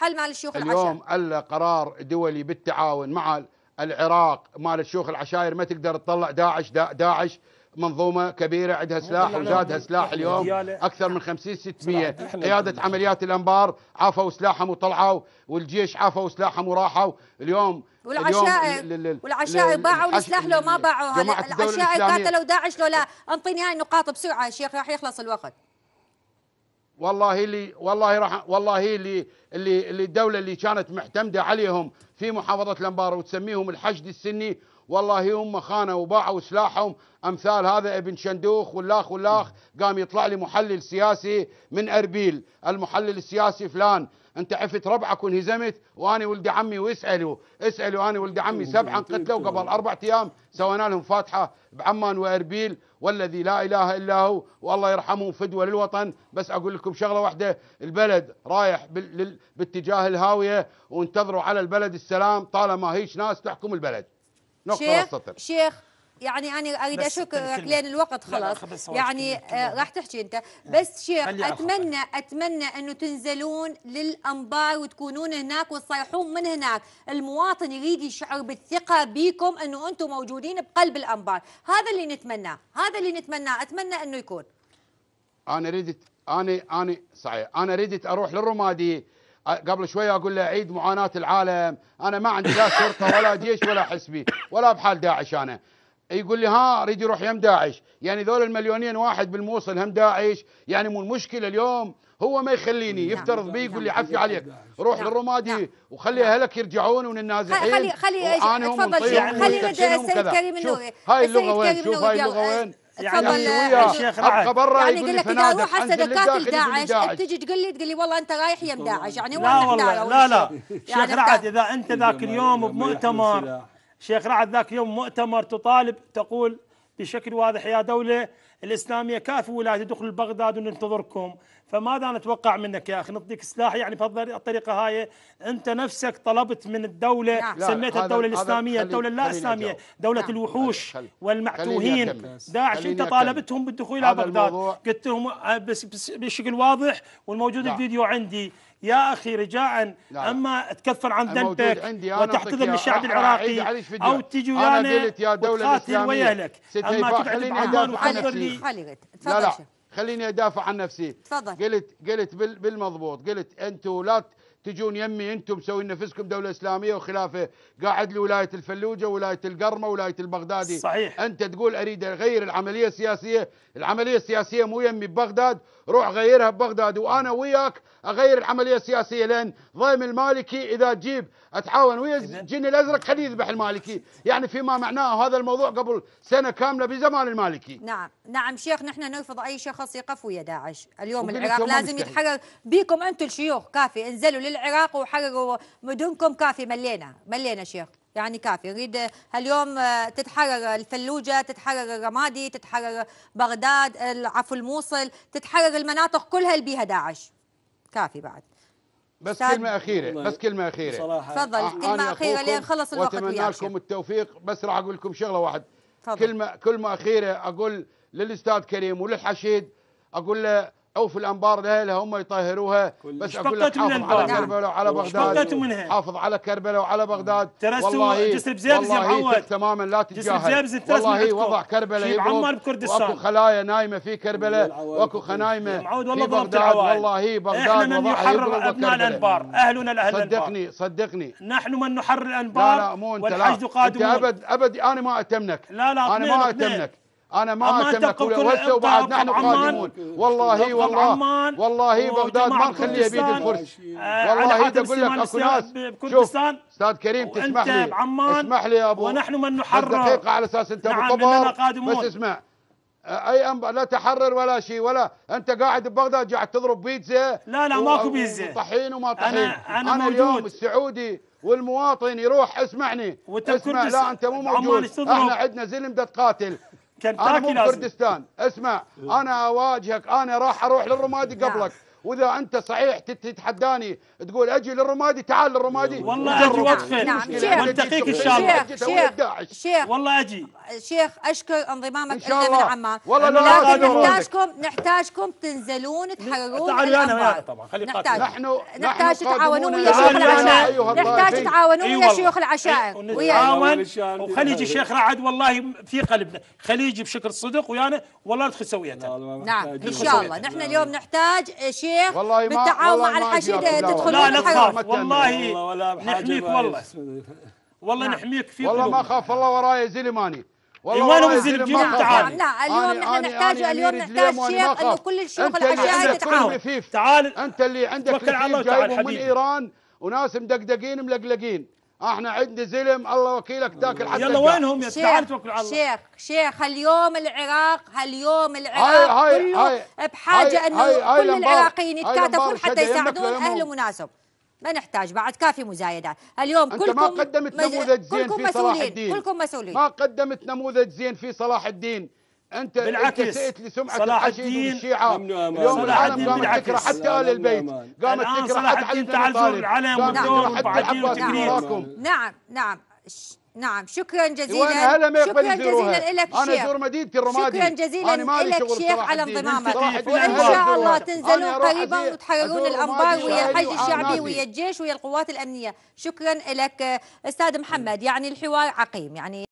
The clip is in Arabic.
حل مال الشيوخ العشائر اليوم ألا قرار دولي بالتعاون مع العراق مال الشيوخ العشائر ما تقدر تطلع داعش دا داعش منظومه كبيره عندها سلاح وزادها سلاح اليوم اكثر من 50 600 قياده عمليات الانبار عافوا سلاحهم وطلعوا والجيش عافوا سلاحهم وراحوا اليوم والعشائر والعشائر باعوا السلاح لو ما باعوا العشائر قاتلوا داعش لو لا انطيني هاي النقاط بسرعه يا شيخ راح يخلص الوقت والله اللي والله راح والله اللي اللي الدوله اللي كانت معتمده عليهم في محافظه الانبار وتسميهم الحشد السني والله هم خانوا وباعوا سلاحهم امثال هذا ابن شندوخ والاخ والاخ قام يطلع لي محلل سياسي من اربيل المحلل السياسي فلان انت عفت ربعك وانهزمت وانا ولد عمي واسالوا اسالوا انا ولد عمي سبعا قتلوا قبل اربع ايام سوينا لهم فاتحه بعمان واربيل والذي لا اله الا هو والله يرحمه فدوه للوطن بس اقول لكم شغله واحده البلد رايح باتجاه الهاويه وانتظروا على البلد السلام طالما هيش ناس تحكم البلد نقطة شيخ السطر شيخ يعني انا اريد اشكرك لان الوقت خلاص يعني آه راح تحكي انت بس شيخ اتمنى اتمنى انه تنزلون للانبار وتكونون هناك وتصيحون من هناك المواطن يريد يشعر بالثقه بيكم انه انتم موجودين بقلب الانبار هذا اللي نتمناه هذا اللي نتمناه اتمنى انه يكون انا ريدت انا انا صحيح انا ريدت اروح للرمادي قبل شويه اقول له عيد معاناه العالم انا ما عندي لا شرطه ولا جيش ولا حسبي ولا بحال داعش انا يقول لي ها اريد يروح يم داعش يعني ذول المليونين واحد بالموصل هم داعش يعني مو المشكله اليوم هو ما يخليني نعم. يفترض بي يقول لي نعم. عفي عليك نعم. روح للرمادي وخلي اهلك يرجعون النازحين خلي خلي تفضل خلي السيد كريم النووي هاي اللغه وين شوف هاي اللغه وين يعني تفضل آه، يعني الشيخ ابقى برا يعني يقول لك اذا اروح هسه دكاتره داعش تجي تقول لي تقول لي والله انت رايح يم داعش يعني لا والله لا لا يعني شيخ رعد اذا انت ذاك اليوم بمؤتمر شيخ رعد ذاك اليوم مؤتمر تطالب تقول بشكل واضح يا دوله الاسلاميه كافي ولايه تدخل بغداد وننتظركم فماذا نتوقع منك يا اخي نعطيك سلاح يعني بهالطريقه هاي انت نفسك طلبت من الدوله نعم. لا. سميتها الدوله الاسلاميه الدوله اللا اسلاميه دوله لا. نعم. الوحوش خلي. والمعتوهين داعش انت طالبتهم بالدخول الى بغداد قلت لهم آه، بشكل واضح والموجود لا. نعم. الفيديو عندي يا اخي رجاء اما تكفر عن ذنبك وتحتضن الشعب العراقي او تجي ويانا وتقاتل ويهلك اما تقعد بعمان لي نفسي لا لا خليني ادافع عن نفسي تفضل قلت قلت بالمضبوط قلت انتم لا تجون يمي انتم مسوين نفسكم دوله اسلاميه وخلافه قاعد لولايه الفلوجه ولايه القرمه ولايه البغدادي صحيح انت تقول اريد اغير العمليه السياسيه العمليه السياسيه مو يمي ببغداد روح غيرها ببغداد وانا وياك اغير العمليه السياسيه لان ضيم المالكي اذا تجيب اتعاون ويا الجن الازرق خليه يذبح المالكي يعني فيما معناه هذا الموضوع قبل سنه كامله بزمان المالكي نعم نعم شيخ نحن نرفض اي شخص يقف ويا داعش اليوم العراق لازم يتحرر بيكم انتم الشيوخ كافي انزلوا للعراق وحرروا مدنكم كافي ملينا ملينا شيخ يعني كافي نريد هاليوم آه، تتحرر الفلوجه تتحرر الرمادي تتحرر بغداد عفوا الموصل تتحرر المناطق كلها اللي بيها داعش كافي بعد بس كلمة أخيرة بس كلمة أخيرة تفضل كلمة أخيرة لين خلص الوقت وأتمنى لكم التوفيق بس راح أقول لكم شغلة واحد فضل. كلمة كلمة أخيرة أقول للأستاذ كريم وللحشيد أقول له او في الانبار لها هم يطهروها بس اقول لك نعم. حافظ على كربلاء وعلى بغداد منها حافظ على كربلاء وعلى بغداد والله جسر بزيبز يا معود تماما لا تتجاهل والله وضع كربلاء يبرد بكردستان واكو خلايا نايمه في كربلاء واكو خنايمه في بغداد والله بغداد احنا من يحرر ابناء الانبار اهلنا الاهل صدقني صدقني نحن من نحرر الانبار لا لا مو انت لا انت ابد ابد انا ما اتمنك لا لا انا ما اتمنك انا ما اسمك وسه وبعد نحن قادمون والله والله والله بغداد ما نخليها بيد الفرس آه، والله اقول لك اكو ناس شوف استاذ كريم تسمح لي اسمح لي يا ابو ونحن من نحرر دقيقه على اساس انت نعم بس اسمع اي أم لا تحرر ولا شيء ولا انت قاعد ببغداد قاعد تضرب بيتزا لا لا ماكو بيتزا طحين وما طحين انا انا, أنا موجود. اليوم السعودي والمواطن يروح اسمعني اسمع لا انت مو موجود احنا عندنا زلم ده تقاتل انا مو كردستان اسمع انا اواجهك انا راح اروح للرمادي نعم. قبلك واذا انت صحيح تتحداني تقول اجي للرمادي تعال للرمادي والله اجي واتفق نعم وانتقيك نعم. ان شاء الله شيخ شيخ شيخ والله اجي شيخ اشكر انضمامك الى من عمان والله لا لكن نحتاجكم نحتاجكم تنزلون تحررون تعال انا طبعا نحتاج نحن نحتاج تتعاونون ويا أيوة، أيوة. أيوة. شيوخ العشائر نحتاج تتعاونون ويا شيوخ العشائر ونتعاون وخلي يجي شيخ رعد والله في قلبنا خلي يجي بشكل صدق ويانا والله ندخل سويتها نعم ان شاء الله نحن اليوم نحتاج شيخ الشيخ بالتعاون مع الحشيد تدخل لا لا تخاف والله نحميك والله والله نحميك في نعم. والله ما خاف والله وراي زلماني والله ايوان ابو تعال نعم، لا اليوم نحن نحتاج اليوم نحتاج شيخ انه كل الشيوخ العشائر تتعاون تعال انت اللي عندك توكل على الله جايبهم من ايران وناس مدقدقين ملقلقين احنا عندنا زلم الله وكيلك تاكل الحد يلا وينهم يا تعال توكل على الله شيخ شيخ اليوم العراق اليوم العراق هاي كله هاي بحاجه هاي انه هاي هاي كل العراقيين يتكاتفون حتى يساعدون اهل مناسب ما نحتاج بعد كافي مزايدات اليوم أنت كلكم ما قدمت نموذج زين في صلاح الدين كلكم مسؤولين ما قدمت نموذج زين في صلاح الدين انت بالعكس انت لسمعه صلاح الدين اليوم صلاح الدين بالعكس حتى ال البيت قامت تكره صلاح الدين زور العلم والدور وبعدين وتكريم نعم نعم نعم شكرا جزيلا هلا ما شكرا جزيلا لك شيخ انا مدينتي الرمادي شكرا جزيلا لك شيخ على انضمامك وان شاء الله تنزلون قريبا وتحررون الانبار ويا الحج الشعبي ويا الجيش ويا القوات الامنيه شكرا لك استاذ محمد يعني الحوار عقيم يعني